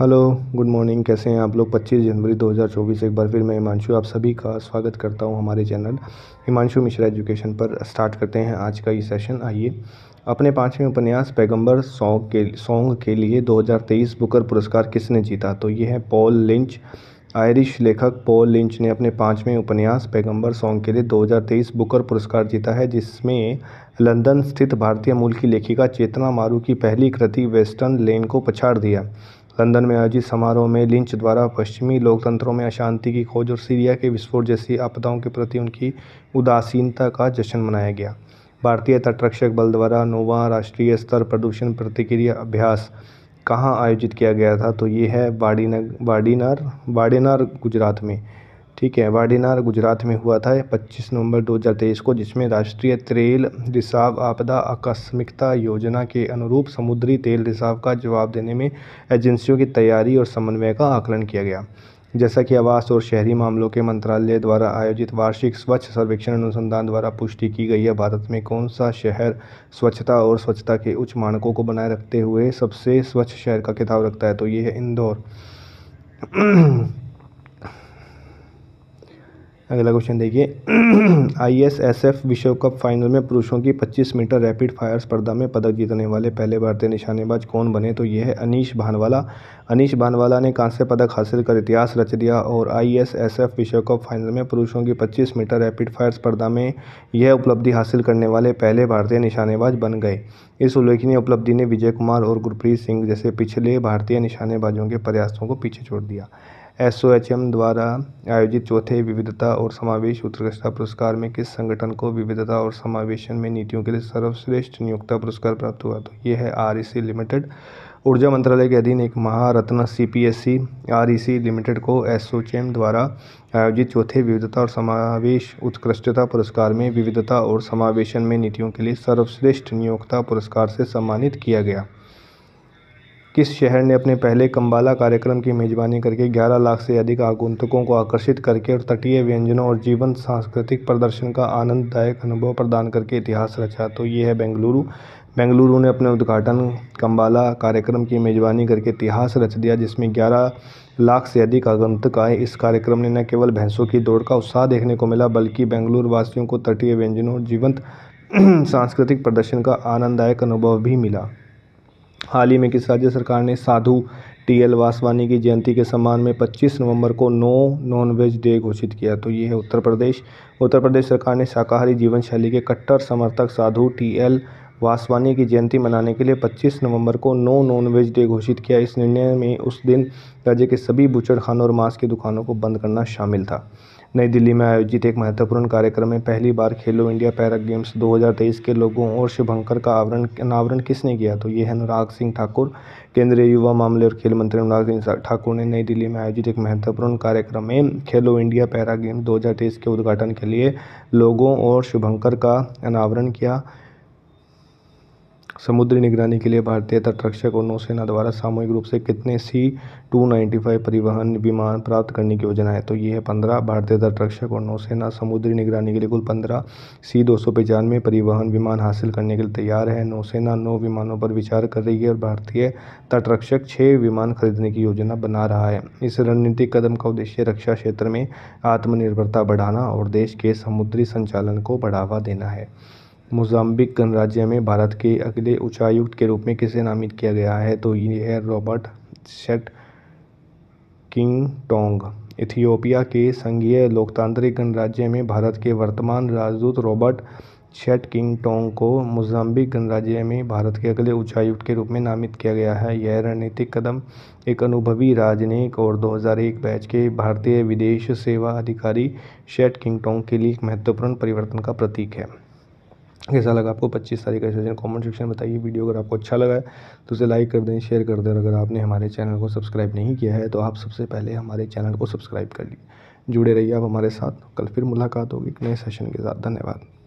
hello good morning कैसे हैं आप लोग 25 जनवरी 2024 एक बार फिर मैं हिमांशु आप सभी का स्वागत करता हूं हमारे चैनल हिमांशु मिश्रा एजुकेशन पर स्टार्ट करते हैं आज का ये सेशन आइए अपने पाँचवें उपन्यास पैगंबर सॉन्ग के सॉन्ग के लिए 2023 बुकर पुरस्कार किसने जीता तो ये है पॉल लिंच आयरिश लेखक पॉल लिंच ने अपने पाँचवें उपन्यास पैगंबर सॉन्ग के लिए 2023 बुकर पुरस्कार जीता है जिसमें लंदन स्थित भारतीय मूल की लेखिका चेतना मारू की पहली कृति वेस्टर्न लेन को पछाड़ दिया लंदन में आयोजित समारोह में लिंच द्वारा पश्चिमी लोकतंत्रों में अशांति की खोज और सीरिया के विस्फोट जैसी आपदाओं के प्रति उनकी उदासीनता का जश्न मनाया गया भारतीय तटरक्षक बल द्वारा नोवा राष्ट्रीय स्तर प्रदूषण प्रतिक्रिया अभ्यास कहाँ आयोजित किया गया था तो ये है बाडीनग बाडीनार बाडेनार गुजरात में ठीक है वाडिनार गुजरात में हुआ था 25 नवंबर 2023 को जिसमें राष्ट्रीय तेल रिसाव आपदा आकस्मिकता योजना के अनुरूप समुद्री तेल रिसाव का जवाब देने में एजेंसियों की तैयारी और समन्वय का आकलन किया गया जैसा कि आवास और शहरी मामलों के मंत्रालय द्वारा आयोजित वार्षिक स्वच्छ सर्वेक्षण अनुसंधान द्वारा पुष्टि की गई है भारत में कौन सा शहर स्वच्छता और स्वच्छता के उच्च मानकों को बनाए रखते हुए सबसे स्वच्छ शहर का किताब रखता है तो ये है इंदौर अगला क्वेश्चन देखिए आईएसएसएफ विश्व कप फाइनल में पुरुषों की 25 मीटर रैपिड फायर स्पर्धा में पदक जीतने वाले पहले भारतीय निशानेबाज कौन बने तो यह है अनीश भानवाला अनीश भानवाला ने कांस्य पदक हासिल कर इतिहास रच दिया और आईएसएसएफ विश्व कप फाइनल में पुरुषों की 25 मीटर रैपिड फायर स्पर्धा में यह उपलब्धि हासिल करने वाले पहले भारतीय निशानेबाज बन गए इस उल्लेखनीय उपलब्धि ने विजय कुमार और गुरप्रीत सिंह जैसे पिछले भारतीय निशानेबाजों के प्रयासों को पीछे छोड़ दिया एस एच एम द्वारा आयोजित चौथे विविधता और समावेश उत्कृष्टता पुरस्कार में किस संगठन को विविधता और समावेशन में नीतियों के लिए सर्वश्रेष्ठ नियोक्ता पुरस्कार प्राप्त हुआ तो ये है आर ई सी लिमिटेड ऊर्जा मंत्रालय के अधीन एक Maharatna C P S C R E C limited को एस ओ एच एम द्वारा आयोजित चौथे विविधता और समावेश उत्कृष्टता पुरस्कार में विविधता और समावेशन में नीतियों के लिए सर्वश्रेष्ठ नियोक्ता पुरस्कार से सम्मानित किया गया किस शहर ने अपने पहले कम्बाला कार्यक्रम की मेज़बानी करके 11 लाख से अधिक आगंतुकों को आकर्षित करके और तटीय व्यंजनों और जीवंत सांस्कृतिक प्रदर्शन का आनंददायक अनुभव प्रदान करके इतिहास रचा तो ये है बेंगलुरु बेंगलुरु ने अपने उद्घाटन कम्बाला कार्यक्रम की मेज़बानी करके इतिहास रच दिया जिसमें ग्यारह लाख से अधिक आगंतुक आए इस कार्यक्रम ने न केवल भैंसों की दौड़ का उत्साह देखने को मिला बल्कि बेंगलुरु वासियों को तटीय व्यंजनों और जीवंत सांस्कृतिक प्रदर्शन का आनंददायक अनुभव भी मिला हाल ही में किस राज्य सरकार ने साधु टी एल वासवानी की जयंती के सम्मान में 25 नवंबर को नो नॉन वेज डे घोषित किया तो ये है उत्तर प्रदेश उत्तर प्रदेश सरकार ने शाकाहारी जीवन शैली के कट्टर समर्थक साधु टी एल वासवानी की जयंती मनाने के लिए 25 नवंबर को नो नॉन वेज डे घोषित किया इस निर्णय में उस दिन राज्य के सभी बूचड़खानों और मांस की दुकानों को बंद करना शामिल था नई दिल्ली में आयोजित एक महत्वपूर्ण कार्यक्रम में पहली बार खेलो इंडिया पैरा गेम्स 2023 के लोगों और शुभंकर का आवरण अनावरण किसने किया तो ये है अनुराग सिंह ठाकुर केंद्रीय युवा मामले और खेल मंत्री अनुराग सिंह ठाकुर ने नई दिल्ली में आयोजित एक महत्वपूर्ण कार्यक्रम में खेलो इंडिया पैरा गेम्स दो के उद्घाटन के लिए लोगों और शुभंकर का अनावरण किया समुद्री निगरानी के लिए भारतीय तटरक्षक और नौसेना द्वारा सामूहिक रूप से कितने सी टू नाइन्टी फाइव परिवहन विमान प्राप्त करने की योजना है तो ये है पंद्रह भारतीय तटरक्षक और नौसेना समुद्री निगरानी के लिए कुल पंद्रह सी दो सौ पचानवे परिवहन विमान हासिल करने के लिए तैयार है नौसेना नौ विमानों पर विचार कर रही है और भारतीय तटरक्षक छः विमान खरीदने की योजना बना रहा है इस रणनीतिक कदम का उद्देश्य रक्षा क्षेत्र में आत्मनिर्भरता बढ़ाना और देश के समुद्री संचालन को बढ़ावा देना है मोज़ाम्बिक गणराज्य में भारत के अगले उच्चायुक्त के रूप में किसे नामित किया गया है तो ये है रॉबर्ट टोंग इथियोपिया के संघीय लोकतांत्रिक गणराज्य में भारत के वर्तमान राजदूत रॉबर्ट शेट टोंग को मोजाम्बिक गणराज्य में भारत के अगले उच्चायुक्त के रूप में नामित किया गया है यह रणनीतिक कदम एक अनुभवी राजनयिक और 2001 बैच के भारतीय विदेश सेवा अधिकारी शेट टोंग के लिए एक महत्वपूर्ण परिवर्तन का प्रतीक है कैसा लगा आपको 25 तारीख का सेशन कमेंट सेक्शन में बताइए वीडियो अगर आपको अच्छा लगा है तो उसे लाइक कर दें शेयर कर दें अगर आपने हमारे चैनल को सब्सक्राइब नहीं किया है तो आप सबसे पहले हमारे चैनल को सब्सक्राइब कर लीजिए जुड़े रहिए आप हमारे साथ कल फिर मुलाकात होगी एक नए सेशन के साथ धन्यवाद